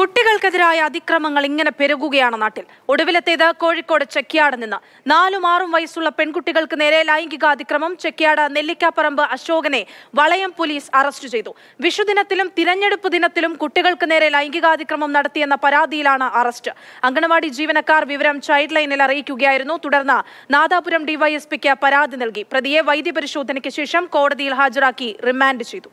കുട്ടികൾക്കെതിരായ അതിക്രമങ്ങൾ ഇങ്ങനെ പെരുകുകയാണ് നാട്ടിൽ ഒടുവിലത്തേത് കോഴിക്കോട് ചെക്കിയാട് നിന്ന് നാലും ആറും വയസ്സുള്ള പെൺകുട്ടികൾക്ക് നേരെ ലൈംഗിക അതിക്രമം ചെക്കിയാട് നെല്ലിക്കാപ്പറമ്പ് അശോകനെ വളയം പോലീസ് അറസ്റ്റ് ചെയ്തു വിഷുദിനത്തിലും തിരഞ്ഞെടുപ്പ് ദിനത്തിലും കുട്ടികൾക്ക് നേരെ ലൈംഗികാതിക്രമം നടത്തിയെന്ന പരാതിയിലാണ് അറസ്റ്റ് അംഗനവാടി ജീവനക്കാർ വിവരം ചൈൽഡ് ലൈനിൽ അറിയിക്കുകയായിരുന്നു തുടർന്ന് നാദാപുരം ഡിവൈഎസ്പിക്ക് പരാതി നൽകി പ്രതിയെ വൈദ്യപരിശോധനയ്ക്ക് ശേഷം കോടതിയിൽ ഹാജരാക്കി റിമാൻഡ് ചെയ്തു